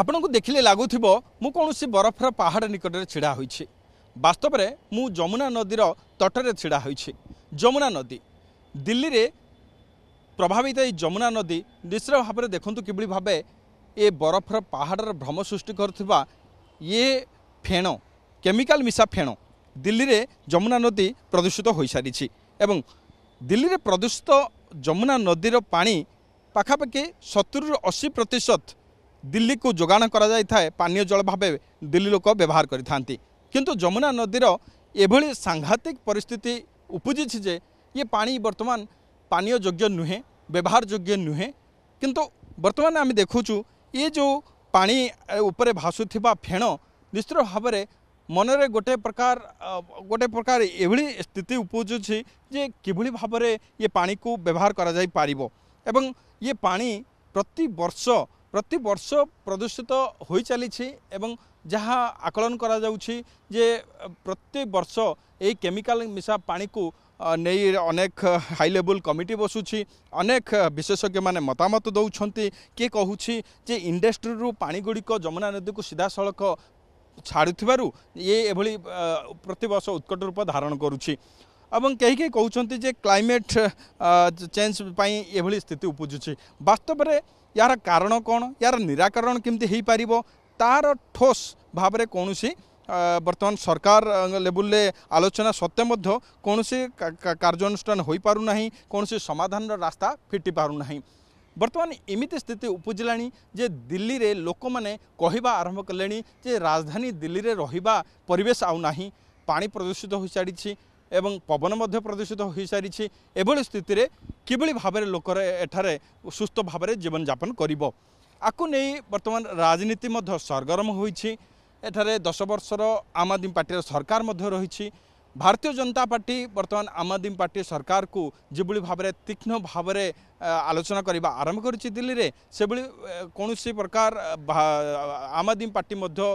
ଆପଣଙ୍କୁ ଦେଖିଲେ ଲାଗୁଥିବ ମୁଁ କୌଣସି ବରଫର ପାହାଡ଼ ନିକଟରେ ଛିଡ଼ା ହୋଇଛି ବାସ୍ତବରେ ମୁଁ ଯମୁନା ନଦୀର ତଟରେ ଛିଡ଼ା ହୋଇଛି ଯମୁନା ନଦୀ ଦିଲ୍ଲୀରେ ପ୍ରଭାବିତ ଏହି ଯମୁନା ନଦୀ ନିଶ୍ଚିତ ଭାବରେ ଦେଖନ୍ତୁ କିଭଳି ଭାବେ ଏ ବରଫର ପାହାଡ଼ର ଭ୍ରମ ସୃଷ୍ଟି କରୁଥିବା ଇଏ ଫେଣ କେମିକାଲ ମିଶା ଫେଣ ଦିଲ୍ଲୀରେ ଯମୁନା ନଦୀ ପ୍ରଦୂଷିତ ହୋଇସାରିଛି ଏବଂ ଦିଲ୍ଲୀରେ ପ୍ରଦୂଷିତ ଯମୁନା ନଦୀର ପାଣି ପାଖାପାଖି ସତୁରିରୁ ଅଶୀ ପ୍ରତିଶତ ଦିଲ୍ଲୀକୁ ଯୋଗାଣ କରାଯାଇଥାଏ ପାନୀୟ ଜଳ ଭାବେ ଦିଲ୍ଲୀ ଲୋକ ବ୍ୟବହାର କରିଥାନ୍ତି କିନ୍ତୁ ଯମୁନା ନଦୀର ଏଭଳି ସାଂଘାତିକ ପରିସ୍ଥିତି ଉପୁଜିଛି ଯେ ଇଏ ପାଣି ବର୍ତ୍ତମାନ ପାନୀୟ ଯୋଗ୍ୟ ନୁହେଁ ବ୍ୟବହାର ଯୋଗ୍ୟ ନୁହେଁ କିନ୍ତୁ ବର୍ତ୍ତମାନ ଆମେ ଦେଖୁଛୁ ଏ ଯେଉଁ ପାଣି ଉପରେ ଭାସୁଥିବା ଫେଣ ନିଶ୍ଚିତ ଭାବରେ ମନରେ ଗୋଟେ ପ୍ରକାର ଗୋଟେ ପ୍ରକାର ଏଭଳି ସ୍ଥିତି ଉପୁଜୁଛି ଯେ କିଭଳି ଭାବରେ ଇଏ ପାଣିକୁ ବ୍ୟବହାର କରାଯାଇପାରିବ ଏବଂ ଇଏ ପାଣି ପ୍ରତି ବର୍ଷ ପ୍ରତିବର୍ଷ ପ୍ରଦୂଷିତ ହୋଇଚାଲିଛି ଏବଂ ଯାହା ଆକଳନ କରାଯାଉଛି ଯେ ପ୍ରତିବର୍ଷ ଏହି କେମିକାଲ ମିଶା ପାଣିକୁ ନେଇ ଅନେକ ହାଇ ଲେବୁଲ୍ କମିଟି ବସୁଛି ଅନେକ ବିଶେଷଜ୍ଞମାନେ ମତାମତ ଦେଉଛନ୍ତି କିଏ କହୁଛି ଯେ ଇଣ୍ଡଷ୍ଟ୍ରିରୁ ପାଣିଗୁଡ଼ିକ ଯମୁନା ନଦୀକୁ ସିଧାସଳଖ ଛାଡ଼ୁଥିବାରୁ ଇଏ ଏଭଳି ପ୍ରତିବର୍ଷ ଉତ୍କଟ ରୂପ ଧାରଣ କରୁଛି এবং কে কে কৌঁচ যে ক্লাইমেট চেঞ্জ পাই এভাবে স্থিতি উপজুছি বাস্তবের ইয়ার কারণ কোণ ইয়ার নিরাকরণ কমিটি হয়ে পার তার ঠোস ভাবে কৌশি বর্তমান সরকার লেভেলে আলোচনা সত্ত্বে মধ্য কৌশি কার্যানুষ্ঠান হয়ে পু না কৌশি সমাধানর রাস্তা ফিটি পু না বর্তমান এমিতি স্থিতি উপজিলা যে দিল্লিরে লোক মানে কহা আরম্ভ কলে যে রাজধানী দিল্লিরে রহবা পরিবেশ আউ না পাণি প্রদূষিত হয়ে সারিছে ଏବଂ ପବନ ମଧ୍ୟ ପ୍ରଦୂଷିତ ହୋଇସାରିଛି ଏଭଳି ସ୍ଥିତିରେ କିଭଳି ଭାବରେ ଲୋକରେ ଏଠାରେ ସୁସ୍ଥ ଭାବରେ ଜୀବନଯାପନ କରିବ ଆକୁ ନେଇ ବର୍ତ୍ତମାନ ରାଜନୀତି ମଧ୍ୟ ସରଗରମ ହୋଇଛି ଏଠାରେ ଦଶ ବର୍ଷର ଆମ୍ ଆଦମୀ ପାର୍ଟିର ସରକାର ମଧ୍ୟ ରହିଛି ଭାରତୀୟ ଜନତା ପାର୍ଟି ବର୍ତ୍ତମାନ ଆମ ଆଦମୀ ପାର୍ଟି ସରକାରକୁ ଯେଭଳି ଭାବରେ ତୀକ୍ଷ୍ଣ ଭାବରେ ଆଲୋଚନା କରିବା ଆରମ୍ଭ କରିଛି ଦିଲ୍ଲୀରେ ସେଭଳି କୌଣସି ପ୍ରକାର ଆମ ଆଦମୀ ପାର୍ଟି ମଧ୍ୟ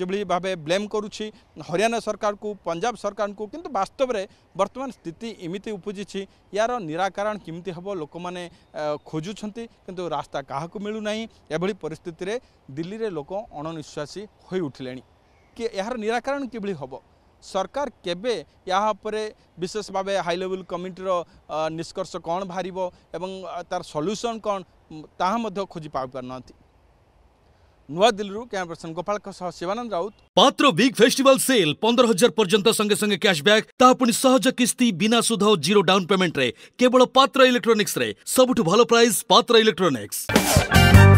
ଯେଭଳି ଭାବେ ବ୍ଲେମ୍ କରୁଛି ହରିୟାଣା ସରକାରକୁ ପଞ୍ଜାବ ସରକାରଙ୍କୁ କିନ୍ତୁ ବାସ୍ତବରେ ବର୍ତ୍ତମାନ ସ୍ଥିତି ଏମିତି ଉପୁଜିଛି ଏହାର ନିରାକରଣ କେମିତି ହେବ ଲୋକମାନେ ଖୋଜୁଛନ୍ତି କିନ୍ତୁ ରାସ୍ତା କାହାକୁ ମିଳୁନାହିଁ ଏଭଳି ପରିସ୍ଥିତିରେ ଦିଲ୍ଲୀରେ ଲୋକ ଅଣନିଶ୍ୱାସୀ ହୋଇ ଉଠିଲେଣି କି ଏହାର ନିରାକରଣ କିଭଳି ହେବ सरकार केबे यहाँ पर विशेष भाव हाई लेवल कमिटीर निष्कर्ष कौन बाहर एवं तार सल्यूसन कौन ताहा खोजी पापार नुआदिल्लू camera person Gopal Shivanand Raut Patra big festival sale पंद्रह हजार पर्यंत संगे संगे कैशबैक तापुनि सहज किस्ती बिना सुध और जीरो डाउन पेमेंट रे केवल पात्र इलेक्ट्रोनिक्स रे सबुठ भलो प्राइस पात्र इलेक्ट्रोनिक्स